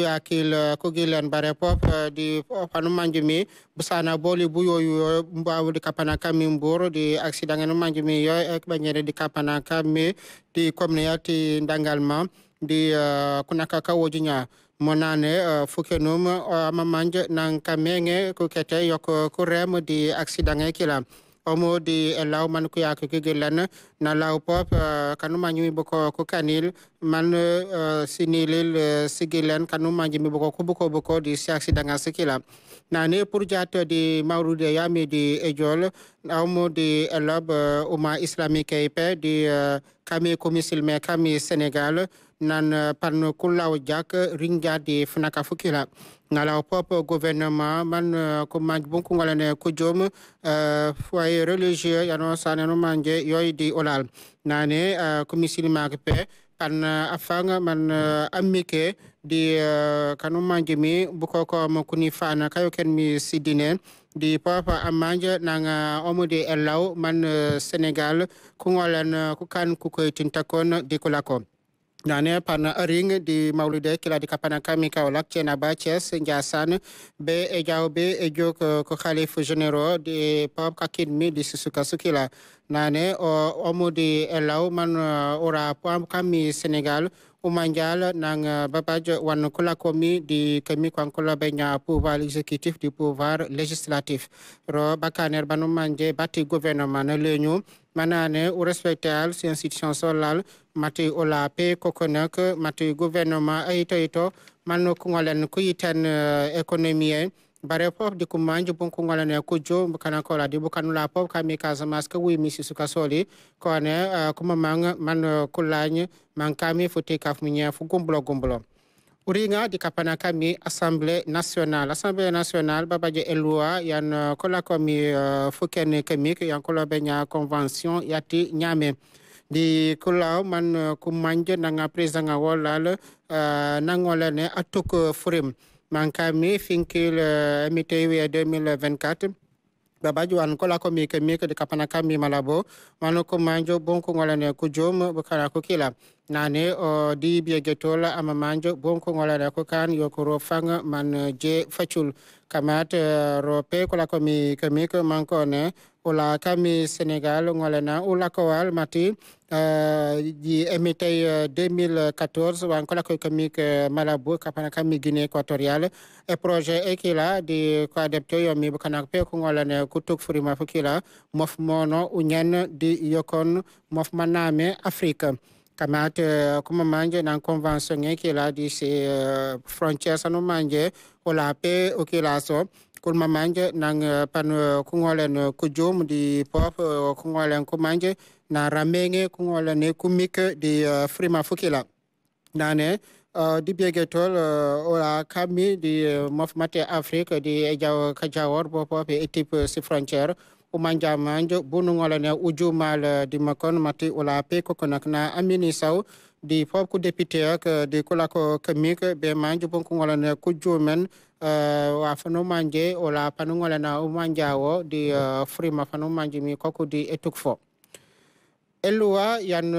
kuyakil euh, kugilen bare pop euh, di euh, panu manjumi busana boli buyoyu mbawu di kapanaka mimbur di aksidangenu manjumi yo ekbanyere di kapanaka mi di community ndangalma di uh, kunaka kawojinya monane uh, fukenum uh, amamanje nan kamenge kukete yoko kurem di aksidange kila omodi e law man ko yako kigillan na law pop eh, kanuma ñumibo ko ko kanil man eh, sinilil eh, sigillan kanuma jimibo ko kubukobo ko di saksi danga sikila nani pour jatodi mawrude yamidi e jol awmodi e lob uma islamique pe di kami ko musilme kami sénégal nan euh, pan kullao jak ringade funaka fukila ngala propre gouvernement man euh, ko maj bonko ngalane ko joom euh, foyer religieux yano sanano manje yoydi olal nane ko misilima pe pan afanga man amike di kanu manje mi buko ko mo kuni fana kayo ken mi sidine di papa amanja nanga omude elaw man senegal ko ngalan ko kan ko koy tintakon di ko lakon nane pan ring di mawlude kiladi kapana kami kaolak tienaba thies ndiasan be e diaw be e khalif généraux di pop kakinmi di susuka sukila nane o omudi elaw man uh, ora pam kami sénégal umandial nang uh, babaj wan kulakomi di kemi kwankola be nya pouvoir exécutif du pouvoir législatif ro bakaner banumanje batti Manane o respecté al si institution solal mati o kokonak mati gouvernement ayitoyto manno kuŋolen ko yiten économie euh, en bare pop di bon kuŋolene kujo kana kola di bukanula pop kami kasamas ka wimi sisuka soli kone euh, kumamaŋ man kulañ man kami futi kaf fu gumblo Uringa kapana kami Assemblée nationale Assemblée nationale babajo eloi yan euh, kola komi uh, fukene kemik yan kola benya convention yati nyame di kulaw man euh, kumanje nanga presanga wolal uh, nangole ne atuk euh, furim mankami finkil uh, mitewe 2024 babajo an kola komi kemik kapana kami malabo manu kumanjo bonko ngolane kujom bukara kila nane o di getola amamanjo bonko ngolana ko kan yo ko man eh, je facul kamat eh, rope ko la komi komi ko mankone ola kami senegal ngolana ola ko wal mati eh, di emite 2014 wan ko la ko komi malabo kapana kami guinée équatoriale e projet e di ko adepte yo mi kana pe ko ko tok furima fukila unyan di yokon mofmaname maname afrique kamata eh, kuma manje nan convention ke la di se eh, frontière la manje pe so kulma manje nan eh, pan ku di pop ku na ramenge les di frima fukila nane di ola kami di mofmate afrique di ejaw kajawor bo pop type si frontières umanja manjo bunugolane ujumal euh, dimakon mati ola pe na amini saw di fof ko député euh, di kulako kamik be manjo bonkugolane kujjumen euh, wa fanumanje ola panugolana umanja o di frima fanumanje mi koko di etuk fo eluwa yan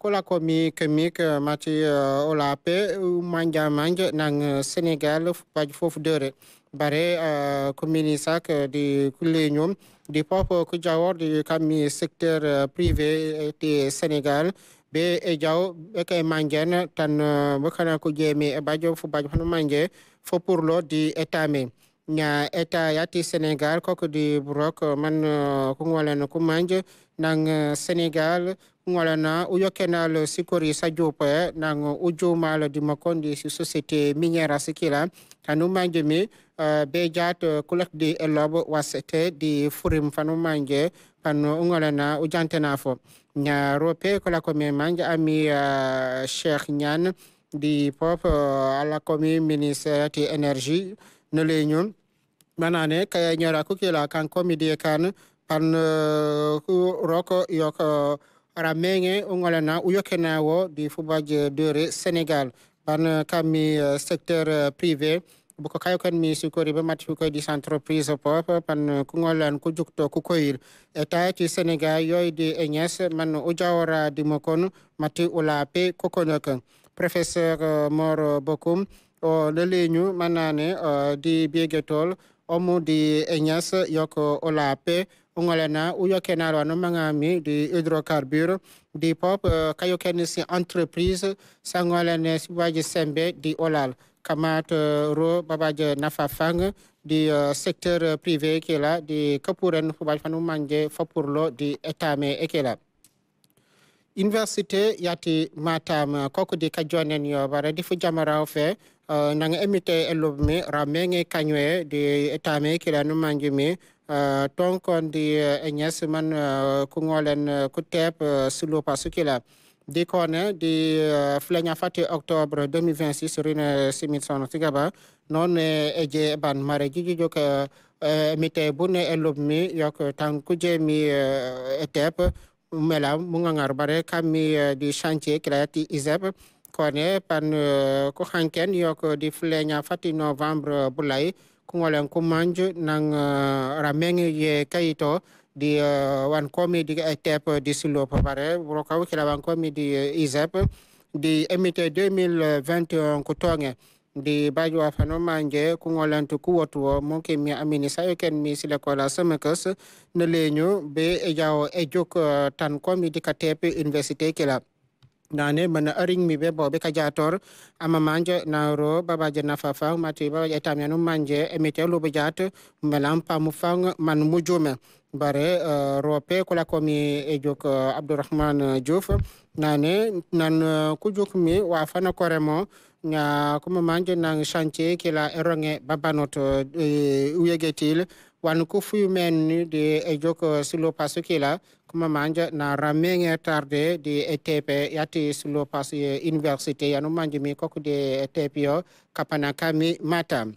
kula mi kemik mati ola umanja manje nang sénégal faj fofu dere bare eh, ko mini sak eh, di kulleñum di pop ko jaworɗi kammi secteur eh, privé di sénégal be e diaw ɓe ke mandiene tan mokana ko jeemi e bajo fo bajo hono mandie fo pourlo di état min ña état yati sénégal koko di brok man ko ngolen ko mandie nan sénégal ŋolana uyokenal sikori sajupe nang ujumal dima kondi société minière sikila hanu manje mi eh, be di elob wasete di furim fanu manje panu ŋolana ujantena fo nya rope kola kome manje ami cheikh eh, di pop eh, ala komi ministère ti énergie no leñum manane kaya ñora kukila kan komidi kan pan roko yoko arameŋe oŋolana uyokkenawo ɗi fubaje dore sénégal ban eh, kammi eh, secteur eh, privé boko kayo mi sikori ɓe matti koyɗi entreprise pop pan kugolan ko jukto ko koyil e tayati sénégal yoyde e ñes man o jaworadimo kon matti o kokonok professeur moro bokum o leleñu manane di biyeguetol omu di enyas yoko olape ungolena uyokena no mangami di hydrocarbure di pop uh, kayokeni si entreprise sangolene siwaji sembe di olal kamat uh, ro babaje nafafang di eh, secteur privé kela di kapuren fubaj fanu manje fopurlo di etame ekela université yati matam koko di kajonen yo bare di fu jamaraw fe Euh, nang emite elubmi ramengi kanywe di etame kilanu euh, ton kon di enyes euh, man kungolen kutep sulu pasukila di kone di flenya fati octobre 2026 rine simitson tigaba non eje ban mare jiji emité emite bune elubmi yok tankuje mi etep mela mungangar bare kami di chantier kilati izeb kone pan euh, ko hanken yok di fulenya fati novembre bulai kungolen kumanje nang euh, rameng ye kaito di euh, wan komi di etep di silo papare kaw kila wan komi di izep di emite 2021 kutonge di bajo afano manje kungolan tu kuwotu monke mi amini sayo ken mi sile kola semekes ne leñu be e e jok tan komi di katepe université kila nane mana aring mi be bobe ka jator ama manje na ro baba je na fafa mati baba je tamyanu manje emite lu be jato melam pa fang man mujume bare uh, rope kula komi e jok uh, eh, abdourahman diouf nane nan uh, ku jok mi wa fana koremo nya kuma manje nan chantier kila eronge babanot uh, uyegetil wanukufuyu men de e joko sulo paso kila kuma manja na ramenge tarde de etepe yati sulo paso universite yanu manji mi koku de etepe yo kapana kami matam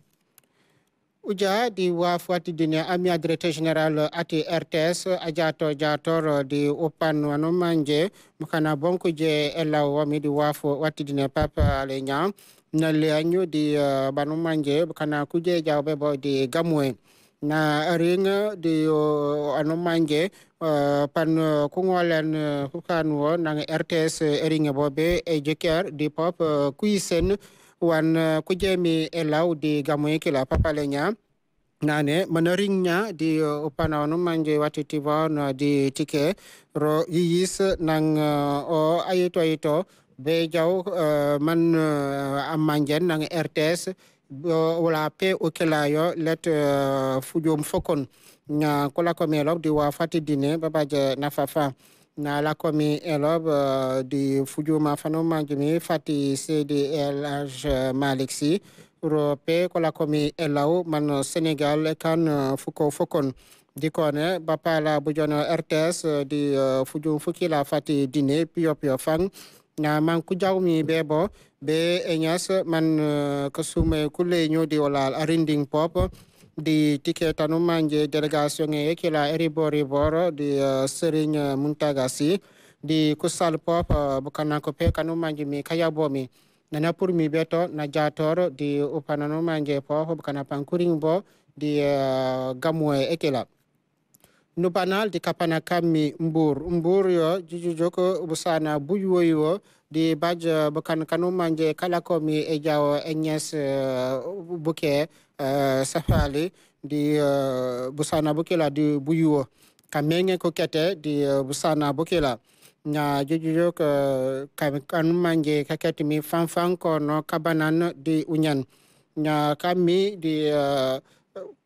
uja di wafuati dunia Ami directeur General ati rts ajato jator di upan wanu manje mukana bonku je elaw wami di wafu Watidine papa alenya nale di uh, eh, banu manje kana kuje jawbe bo di gamwe na ringa eh, di ano manje eh, pan eh, kungolen kukanwo nang RTS ring e bobe e jeker di pop kuisen wan kujemi elau di gamoyeki la papalenya nane manaring nya di upanawanu manje watitivon di tike ro yiyis nang o ayito ayito be jaw man amanjen nang RTS wolape o kelayo let eh, fujom fokon na kolakome elob di wa fati dine babaje nafafa na lakomi elob di fujuma fano manjumi fati seydi el haj malik sy rope kolakomi man sénégal kan fuko fokon dikone bapala bujono rts di fujum fukila fati dine piyo piyo fang manku jawmi ɓe bo ɓe eñas man uh, ko suume uh, kulle ñoodi wala arinding pop di tike tanuma je délégation e kila di uh, serigne muntaga si di kusal pop bokanako pe kanumaji mi kayabomi nana pour mi ɓe to na jator di upananuma pop bokana pankuring bo di gamu e kila no banal di kapana kammi mbuur mbour yo jujujo ko busana buyoyi o di badje bokan kan je kala komi e jawo agnes eh, bouke eh, safali di eh, busana bukela di buyu o kamenge ko kete di busana bukela na jujujo ko kanuma je kaketimi fanfan kono kabanan di unyan na kammi di uh,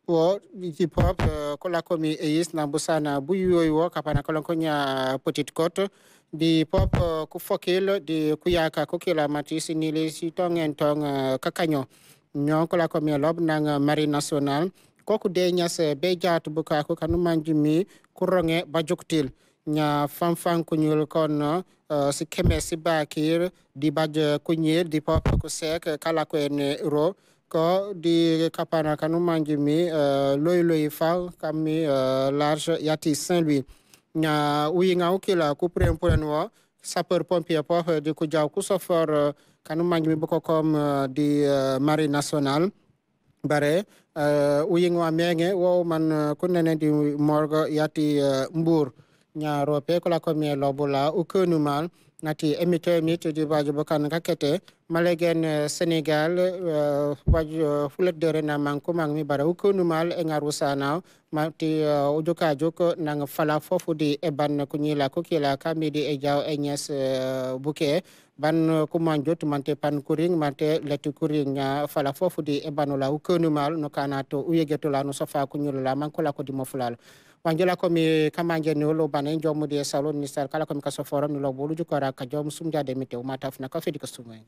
wo hip hop eh, ko lakkomi e yisnambo sana buyoyo kapana ku koña petite côte di pop eh, ko fokil di kuyaka ko kilamati sinili si tong en tong eh, kakaño ñon ko lakkomi lob nang marine national koko deñas be jaatu bukako kanumanji mi kurroŋe ba joktil ña fanfankuñol kon si keme si bakir di baj kuñir di pop ko sek kala ko en euro ko ɗi kapana kanumaji mi euh, loyloyi faw kammi euh, large yati saint louis ña uyiga ukkila kupren puren o sapeur pompier pof euh, di ko jaw kusofor kanumaji mi boko comme di marie national bare uyiga mege wow man kunnene di morgue yati mbour Nyarope kulakomie lobula ukenumal ngati emite mit jubajo bokan kakete malegen senegal eh, wajo eh, fulet dere na manko mangmi bara ukenumal e ngaru mati eh, ujoka joko nang fala fofu di eban kunyila kukila kamidi e jaw buke ban kuman mante pan kuring mante leti kuring fala fofu di ebanola ukenumal no kanato uyegeto la no sofa kunyula manko wanjula komi kamanje nolo bana jomude salo ni sar kala komi kaso forum ni lo bolu jukora ka jom sumjade mi tew mata fna ka fedi ka sumay